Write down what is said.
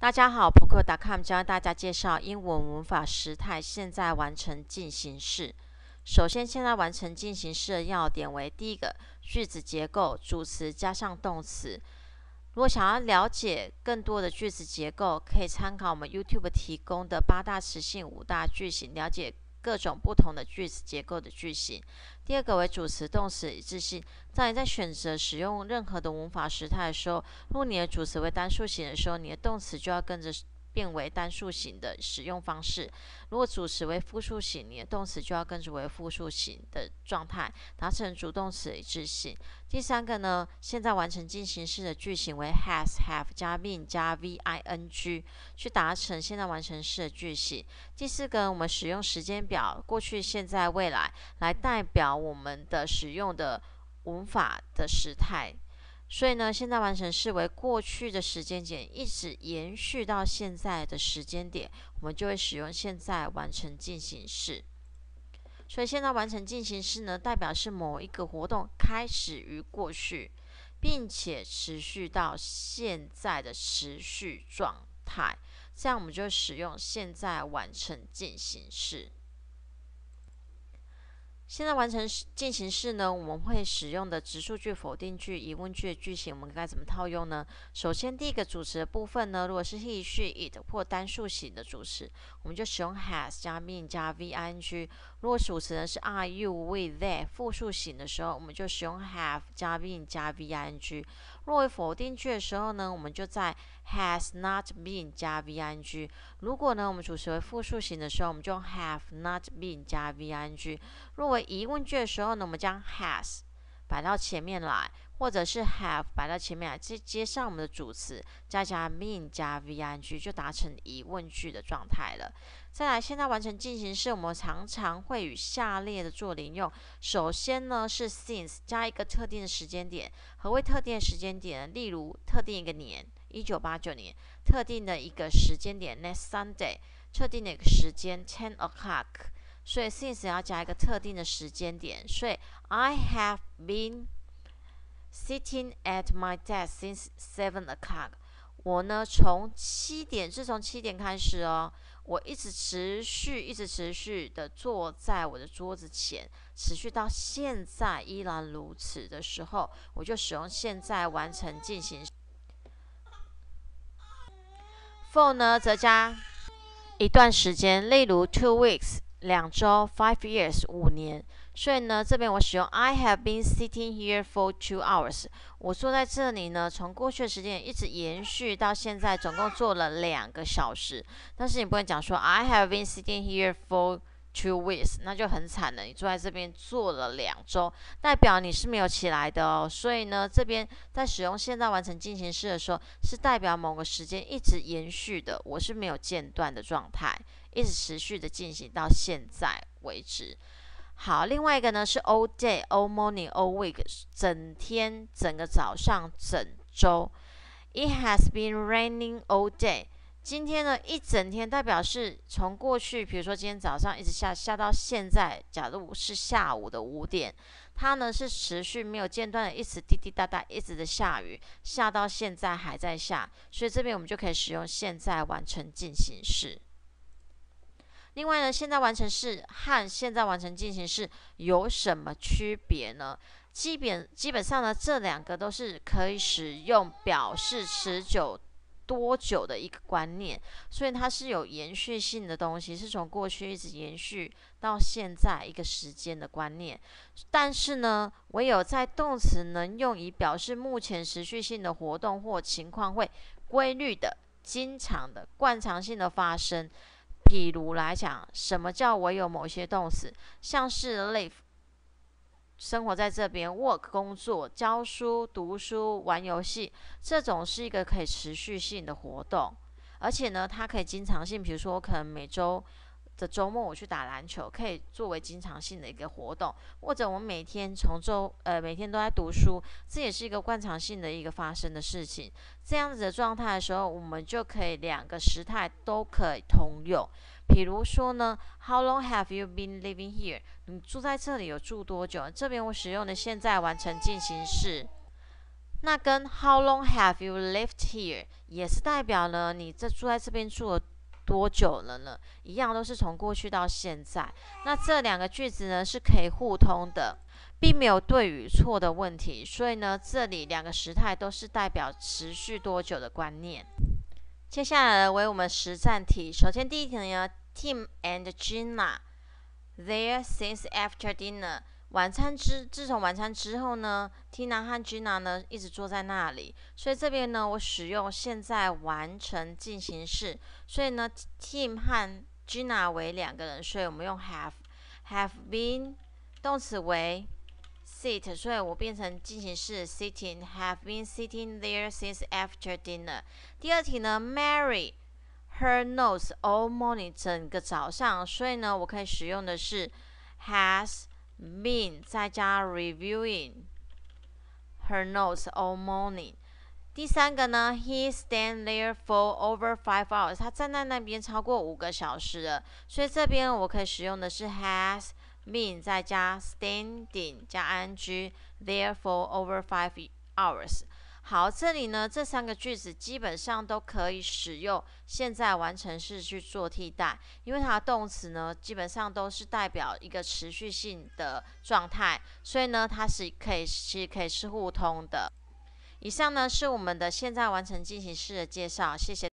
大家好，Poker.com 教大家介绍英文文法时态现在完成进行式。首先，现在完成进行式的要点为：第一个，句子结构主词加上动词。如果想要了解更多的句子结构，可以参考我们 YouTube 提供的八大词性、五大句型，了解。各种不同的句子结构的句型。第二个为主词动词一致性。当你在选择使用任何的文法时态的时候，如果你的主词为单数型的时候，你的动词就要跟着。变为单数型的使用方式，如果主词为复数型，你的动词就要跟着为复数型的状态，达成主动词一致性。第三个呢，现在完成进行式的句型为 has have 加 be e n 加 v i n g，去达成现在完成式的句型。第四个，我们使用时间表过去、现在、未来来代表我们的使用的无法的时态。所以呢，现在完成式为过去的时间点一直延续到现在的时间点，我们就会使用现在完成进行式。所以现在完成进行式呢，代表是某一个活动开始于过去，并且持续到现在的持续状态。这样我们就使用现在完成进行式。现在完成进行式呢，我们会使用的直数据否定句、疑问句的句型，我们该怎么套用呢？首先，第一个主词部分呢，如果是 he、she、it 或单数型的主词，我们就使用 has 加 m e a n 加 v i n g。如果主词呢是 are you, we, they 复数型的时候，我们就使用 have 加 been 加 v i n g；若为否定句的时候呢，我们就在 has not been 加 v i n g；如果呢我们主词为复数型的时候，我们就用 have not been 加 v i n g；若为疑问句的时候呢，我们将 has 摆到前面来。或者是 have 摆在前面来接接上我们的主词，加加 mean 加 v i g 就达成疑问句的状态了。再来，现在完成进行式我们常常会与下列的做连用。首先呢是 since 加一个特定的时间点，何为特定的时间点呢？例如特定一个年，一九八九年；特定的一个时间点 next Sunday；特定的一个时间 ten o'clock。所以 since 要加一个特定的时间点，所以 I have been Sitting at my desk since seven o'clock，我呢从七点，自从七点开始哦，我一直持续，一直持续的坐在我的桌子前，持续到现在依然如此的时候，我就使用现在完成进行。For 呢则加一段时间，例如 two weeks。两周，five years，五年。所以呢，这边我使用 I have been sitting here for two hours。我坐在这里呢，从过去的时间一直延续到现在，总共坐了两个小时。但是你不能讲说 I have been sitting here for。Two weeks，那就很惨了。你坐在这边坐了两周，代表你是没有起来的哦。所以呢，这边在使用现在完成进行式的时候，是代表某个时间一直延续的，我是没有间断的状态，一直持续的进行到现在为止。好，另外一个呢是 all day, all morning, all week，整天、整个早上、整周。It has been raining all day. 今天呢，一整天代表是从过去，比如说今天早上一直下下到现在。假如是下午的五点，它呢是持续没有间断的，一直滴滴答答一直的下雨，下到现在还在下。所以这边我们就可以使用现在完成进行式。另外呢，现在完成式和现在完成进行式有什么区别呢？基本基本上呢，这两个都是可以使用表示持久。多久的一个观念，所以它是有延续性的东西，是从过去一直延续到现在一个时间的观念。但是呢，唯有在动词能用以表示目前持续性的活动或情况会规律的、经常的、惯常性的发生。比如来讲，什么叫唯有某些动词，像是 live。生活在这边，work 工作、教书、读书、玩游戏，这种是一个可以持续性的活动。而且呢，它可以经常性，比如说我可能每周的周末我去打篮球，可以作为经常性的一个活动；或者我每天从周呃每天都在读书，这也是一个惯常性的一个发生的事情。这样子的状态的时候，我们就可以两个时态都可以通用。比如说呢，How long have you been living here？你住在这里有住多久？这边我使用的现在完成进行式，那跟 How long have you lived here？也是代表呢，你这住在这边住了多久了呢？一样都是从过去到现在。那这两个句子呢是可以互通的，并没有对与错的问题。所以呢，这里两个时态都是代表持续多久的观念。接下来为我们实战题。首先第一题呢，Tim and Gina there since after dinner。晚餐之自从晚餐之后呢 t i n a 和 Gina 呢一直坐在那里。所以这边呢，我使用现在完成进行式。所以呢，Tim 和 Gina 为两个人，所以我们用 have have been 动词为。s i t 所以我变成进行式，sitting，have been sitting there since after dinner。第二题呢，Mary her notes all morning，整个早上，所以呢，我可以使用的是 has been 再加 reviewing her notes all morning。第三个呢，He stand there for over five hours，他站在那边超过五个小时了，所以这边我可以使用的是 has。Mean 再加 standing 加 ing there for over five hours。好，这里呢这三个句子基本上都可以使用现在完成式去做替代，因为它的动词呢基本上都是代表一个持续性的状态，所以呢它是可以其实可以是互通的。以上呢是我们的现在完成进行式的介绍，谢谢。